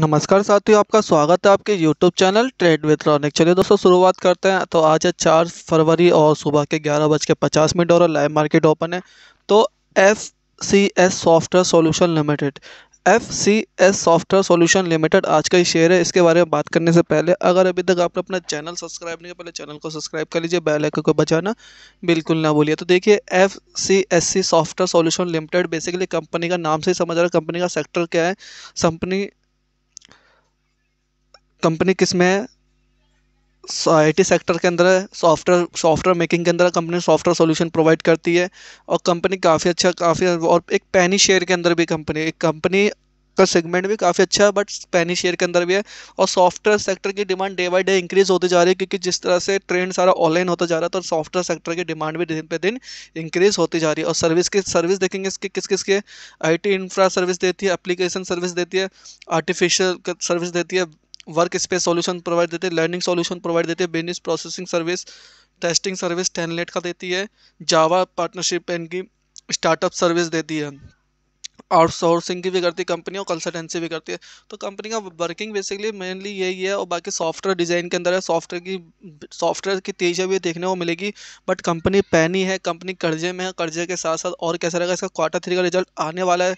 नमस्कार साथियों आपका स्वागत है आपके YouTube channel trade with Ronik चलिए दोस्तों शुरुआत करते हैं तो आज है चार फरवरी और सुबह के ग्यारह बज के पचास मिनट और लाइव मार्केट ओपन है तो F C S software solution limited F C S software solution limited आज का ही शेयर है इसके बारे में बात करने से पहले अगर अभी तक आपने अपना चैनल सब्सक्राइब नहीं किया पहले चैनल को सब्सक्राइब कर लीजिए बेल आइकन को बचाना बिल्कुल ना भूलिए तो देखिए F C S C software solution limited basically company का नाम से ही समझ रहा है कंपनी का सेक्टर क्या है कंपनी कंपनी किस में है आई टी सेक्टर के अंदर सॉफ्टवेयर सॉफ्टवेयर मेकिंग के अंदर कंपनी सॉफ्टवेयर सॉल्यूशन प्रोवाइड करती है और कंपनी काफ़ी अच्छा काफ़ी और एक पैनी शेयर के अंदर भी कंपनी एक कंपनी का सेगमेंट भी काफ़ी अच्छा है बट पैनी शेयर के अंदर भी है और सॉफ्टवेयर सेक्टर की demand day by day increase होती जा रही है क्योंकि जिस तरह से ट्रेंड सारा ऑनलाइन होता जा रहा है तो सॉफ्टवेयर सेक्टर की डिमांड भी दिन पे दिन इंक्रीज होती जा रही है और सर्विस की सर्विस देखेंगे इसके किस किस के आई टी इंफ्रा सर्विस देती है एप्लीकेशन सर्विस देती है आर्टिफिशियल सर्विस देती है वर्क स्पेस सोल्यूशन प्रोवाइड देते हैं लर्निंग सोल्यूशन प्रोवाइड देते हैं business processing service testing service टेनलेट का देती है जावा पार्टनरशिप इनकी स्टार्टअप सर्विस देती है आउटसोर्सिंग की भी करती है कंपनी और कंसल्टेंसी भी करती है तो कंपनी का वर्किंग बेसिकली मेनली यही है और बाकी सॉफ्टवेयर डिज़ाइन के अंदर है सॉफ्टवेयर की सॉफ्टवेयर की तेजी भी देखने को मिलेगी बट कंपनी पैनी है कंपनी कर्जे में है कर्जे के साथ साथ और कैसा रहेगा इसका क्वार्टर थ्री का रिजल्ट आने वाला है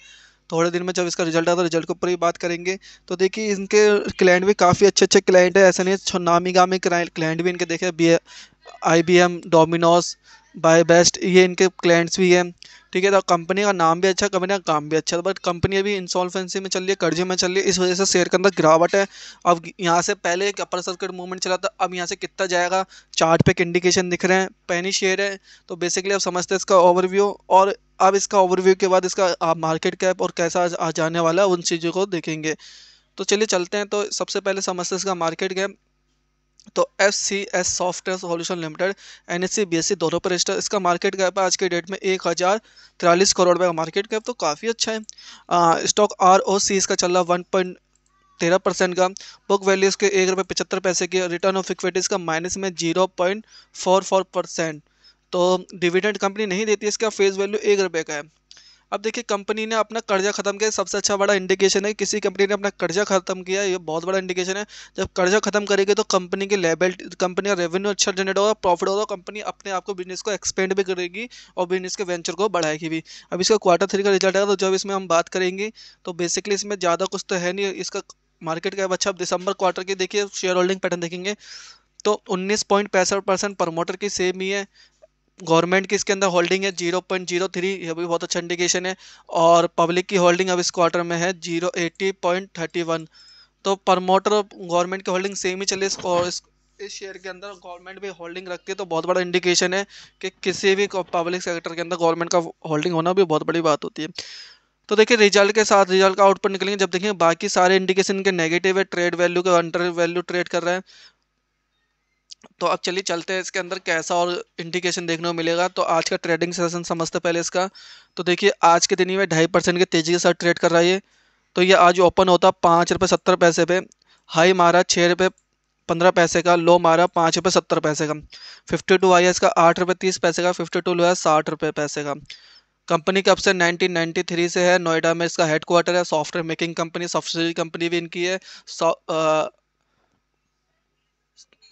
थोड़े दिन में जब इसका रिजल्ट आता है रिजल्ट के ऊपर ही बात करेंगे तो देखिए इनके क्लाइंट भी काफ़ी अच्छे अच्छे क्लाइंट है ऐसा नहीं नामी गामी क्लाइंट भी इनके देखे B I B M Domino's buy best ये इनके क्लाइंट्स भी हैं ठीक है तो कंपनी का नाम भी अच्छा कंपनी का काम भी अच्छा बट कंपनी अभी इंसॉल्फेंसी में चल रही है कर्जे में चल रही है इस वजह से शेयर के अंदर गिरावट है अब यहाँ से पहले एक अपर सर्किट मूवमेंट चला था अब यहाँ से कितना जाएगा चार्ट पे एक इंडिकेशन दिख रहे हैं पैनी शेयर है तो बेसिकली आप समझते हैं इसका ओवरव्यू और अब इसका ओवरव्यू के बाद इसका आप मार्केट कैप और कैसा आ जाने वाला है उन चीज़ों को देखेंगे तो चलिए चलते हैं तो सबसे पहले समझते हैं इसका मार्केट कैप तो F C S software solution limited N S C B S C दोनों पर रजिस्टर इसका मार्केट कैप है आज के डेट में एक हज़ार तिरालीस करोड़ रुपये का मार्केट कैप तो काफ़ी अच्छा है स्टॉक आर ओ सी इसका चल रहा है वन पॉइंट तेरह परसेंट का बुक वैल्यू इसके एक रुपये पचहत्तर पैसे की रिटर्न ऑफ इक्विटी इसका माइनस में zero point four four percent तो डिविडेंड कंपनी नहीं देती इसका फेस वैल्यू एक रुपये का है अब देखिए कंपनी ने अपना कर्जा खत्म किया सबसे अच्छा बड़ा इंडिकेशन है किसी कंपनी ने अपना कर्जा खत्म किया ये बहुत बड़ा इंडिकेशन है जब कर्जा खत्म करेगी तो कंपनी के लेवल कंपनी का रेवेन्यू अच्छा जनरेट होगा प्रॉफिट होगा कंपनी अपने आप को बिजनेस को एक्सपेंड भी करेगी और बिजनेस के वेंचर को बढ़ाएगी भी अब इसका क्वार्टर थ्री का रिजल्ट आएगा तो जब इसमें हम बात करेंगे तो बेसिकली इसमें ज़्यादा कुछ तो है नहीं इसका मार्केट का अच्छा अब दिसंबर क्वार्टर की देखिए शेयर होल्डिंग पैटर्न देखेंगे तो उन्नीस पॉइंट पैंसठ परसेंट प्रमोटर की सेम ही है गवर्नमेंट की इसके अंदर होल्डिंग है जीरो पॉइंट जीरो थ्री ये भी बहुत अच्छा इंडिकेशन है और पब्लिक की होल्डिंग अब इस क्वार्टर में है zero eighty point thirty one तो प्रमोटर गवर्नमेंट की होल्डिंग सेम ही चले और इस इस शेयर के अंदर गवर्नमेंट भी होल्डिंग रखती है तो बहुत बड़ा इंडिकेशन है कि किसी भी पब्लिक सेक्टर के अंदर गवर्नमेंट का होल्डिंग होना भी बहुत बड़ी बात होती है तो देखिए रिजल्ट के साथ रिजल्ट का आउटपुट निकलेंगे जब देखेंगे बाकी सारे इंडिकेशन के नेगेटिव है ट्रेड वैल्यू के अंडर वैल्यू ट्रेड कर रहे हैं तो अब चलिए चलते हैं इसके अंदर कैसा और इंडिकेशन देखने को मिलेगा तो आज का ट्रेडिंग सेशन समझते पहले इसका तो देखिए आज के दिन ही में ढाई परसेंट की तेज़ी के साथ ट्रेड कर रहा है तो ये आज ओपन होता पाँच रुपये सत्तर पैसे पे हाई मारा छः रुपये पंद्रह पैसे का लो मारा पाँच रुपये सत्तर पैसे का फिफ्टी टू आया इसका आठ रुपये तीस पैसे का फिफ्टी टू लो है साठ रुपये पैसे का कंपनी कब से 1993 से है नोएडा में इसका हेडक्वार्टर है software making company software company भी इनकी है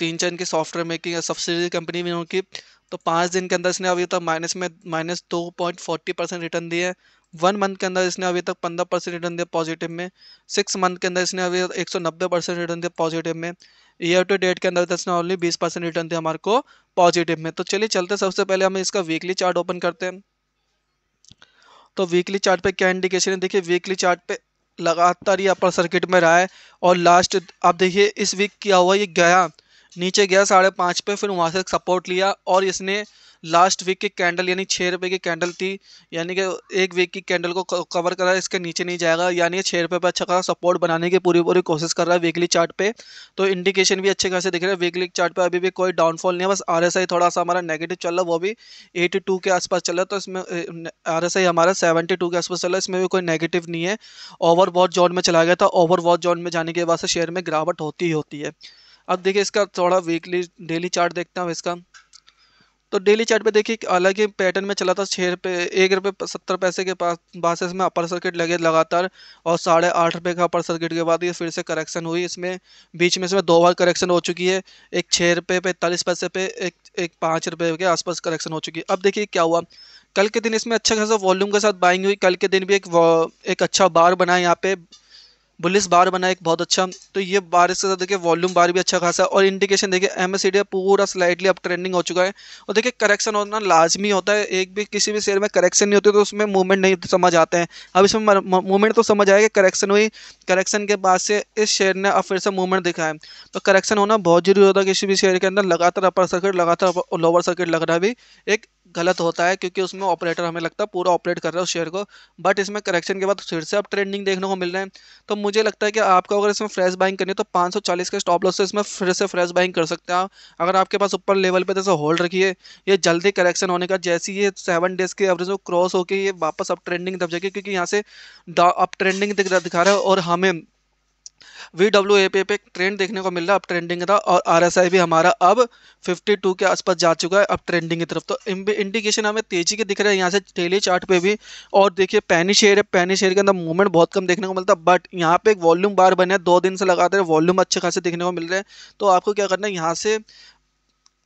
तीन चार इनकी सॉफ्टवेयर मेकिंग सब्सिडी कंपनी भी उनकी तो पाँच दिन के अंदर इसने अभी तक माइनस में माइनस दो पॉइंट फोर्टी परसेंट रिटर्न दिया है वन मंथ के अंदर इसने अभी तक पंद्रह परसेंट रिटर्न दिया पॉजिटिव में सिक्स मंथ के अंदर इसने अभी तक एक सौ नब्बे परसेंट रिटर्न दिया पॉजिटिव में ईयर टू डेट के अंदर तो इसने ओनली बीस परसेंट रिटर्न दिया हमारे को पॉजिटिव में तो चलिए चलते सबसे पहले हम इसका वीकली चार्ट ओपन करते हैं तो वीकली चार्ट पे क्या इंडिकेशन है देखिए वीकली चार्ट पे लगातार ये अपर सर्किट में रहा है और लास्ट आप देखिए इस वीक क्या हुआ ये गया नीचे गया साढ़े पाँच पे फिर वहाँ से सपोर्ट लिया और इसने लास्ट वीक की कैंडल यानी छः रुपये की कैंडल थी यानी कि एक वीक की कैंडल को कवर करा इसके नीचे नहीं जाएगा यानी छः रुपये पर अच्छा खासा सपोर्ट बनाने की पूरी पूरी कोशिश कर रहा है वीकली चार्ट पे तो इंडिकेशन भी अच्छे खासे दिख रहे हैं वीकली चार्ट पे अभी भी कोई डाउनफॉल नहीं है बस आर थोड़ा सा हमारा नेगेटिव चल रहा है वो भी एटी के आसपास चल रहा है तो इसमें आर हमारा सेवेंटी के आसपास चल रहा इसमें भी कोई नेगेटिव नहीं है ओवर जोन में चला गया था ओवर जोन में जाने के बाद से शेयर में गिरावट होती ही होती है अब देखिए इसका थोड़ा वीकली डेली चार्ट देखते हैं इसका तो डेली चार्ट पे देखिए ही पैटर्न में चला था छः रुपये एक रुपये सत्तर पैसे के पास बाद से इसमें अपर सर्किट लगे लगातार और साढ़े आठ रुपये का अपर सर्किट के बाद ये फिर से करेक्शन हुई इसमें बीच में इसमें दो बार करेक्शन हो चुकी है एक छः रुपये पैंतालीस पैसे पे एक एक पाँच रुपये के आसपास करेक्शन हो चुकी है अब देखिए क्या हुआ कल के दिन इसमें अच्छा खासा वॉल्यूम के साथ बाइंग हुई कल के दिन भी एक एक अच्छा बार बना यहाँ पे बुलिस बार बना एक बहुत अच्छा तो ये बार इसके साथ देखिए वॉल्यूम बार भी अच्छा खासा और इंडिकेशन देखिए एम एस पूरा स्लाइडली अप ट्रेंडिंग हो चुका है और देखिए करेक्शन होना लाजमी होता है एक भी किसी भी शेयर में करेक्शन नहीं होती तो उसमें मूवमेंट नहीं समझ आते हैं अब इसमें मूवमेंट तो समझ आएगा करेक्शन हुई करेक्शन के बाद से इस शेयर ने अब फिर से मूवमेंट दिखा है तो करेक्शन होना बहुत जरूरी होता है किसी भी शेयर के अंदर लगातार अपर सर्किट लगातार लोअर सर्किट लग रहा भी एक गलत होता है क्योंकि उसमें ऑपरेटर हमें लगता है पूरा ऑपरेट कर रहा है उस शेयर को बट इसमें करेक्शन के बाद फिर से आप ट्रेंडिंग देखने को मिल रहे हैं तो मुझे लगता है कि आपको अगर इसमें फ्रेश बाइंग करनी है तो 540 के स्टॉप लॉस से इसमें फिर से फ्रेश बाइंग कर सकते हैं अगर आपके पास ऊपर लेवल पर जैसे होल्ड रखिए ये जल्दी करेक्शन होने का जैसे ये सेवन डेज के एवरेज में क्रॉस होकर ये वापस अप ट्रेंडिंग दब जाएगी क्योंकि यहाँ से अप ट्रेंडिंग दिखा रहा है और हमें वी डब्ल्यू ए पे पे ट्रेंड देखने को मिल रहा है अब ट्रेंडिंग था और आर एस आई भी हमारा अब 52 के आसपास जा चुका है अब ट्रेंडिंग की तरफ तो इंडिकेशन हमें तेजी के दिख रहे हैं यहाँ से डेली चार्ट पे भी और देखिए पैनी शेयर है पैनी शेयर के अंदर मूवमेंट बहुत कम देखने को मिलता है बट यहाँ पे एक वॉल्यूम बार बने दो दिन से लगातार वॉल्यूम अच्छे खासे देखने को मिल रहे हैं तो आपको क्या करना है यहाँ से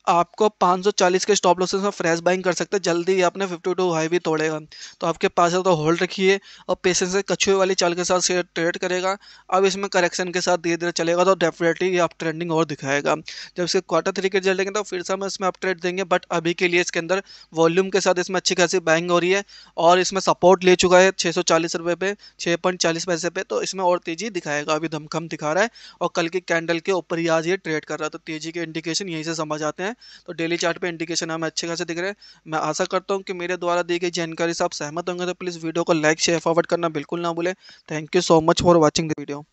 आपको 540 के स्टॉप लॉसेस में फ्रेश बाइंग कर सकते हैं जल्दी ही आपने 52 हाई भी तोड़ेगा तो आपके पास है तो होल्ड रखिए और पेशेंस से कछुए वाली चाल के साथ शेयर ट्रेड करेगा अब इसमें करेक्शन के साथ धीरे धीरे चलेगा तो डेफिनेटली आप ट्रेंडिंग और दिखाएगा जब इसके क्वार्टर थ्री के रिजल्ट देंगे तो फिर से हम इसमें आप ट्रेड देंगे बट अभी के लिए इसके अंदर वॉल्यूम के साथ इसमें अच्छी खासी बाइंग हो रही है और इसमें सपोर्ट ले चुका है छः सौ चालीस रुपये पे छः पॉइंट चालीस पैसे पे तो इसमें और तेज़ी दिखाएगा अभी धमखम दिखा रहा है और कल की कैंडल के ऊपर ही आज ये ट्रेड कर रहा है तो तेज़ी के इंडिकेशन यहीं से समझ आते हैं तो डेली चार्ट पे इंडिकेशन हमें अच्छे खासे दिख रहे हैं मैं आशा करता हूँ कि मेरे द्वारा दी गई जानकारी से आप सहमत होंगे तो प्लीज़ वीडियो को लाइक शेयर फॉरवर्ड करना बिल्कुल ना भूलें thank you so much for watching the video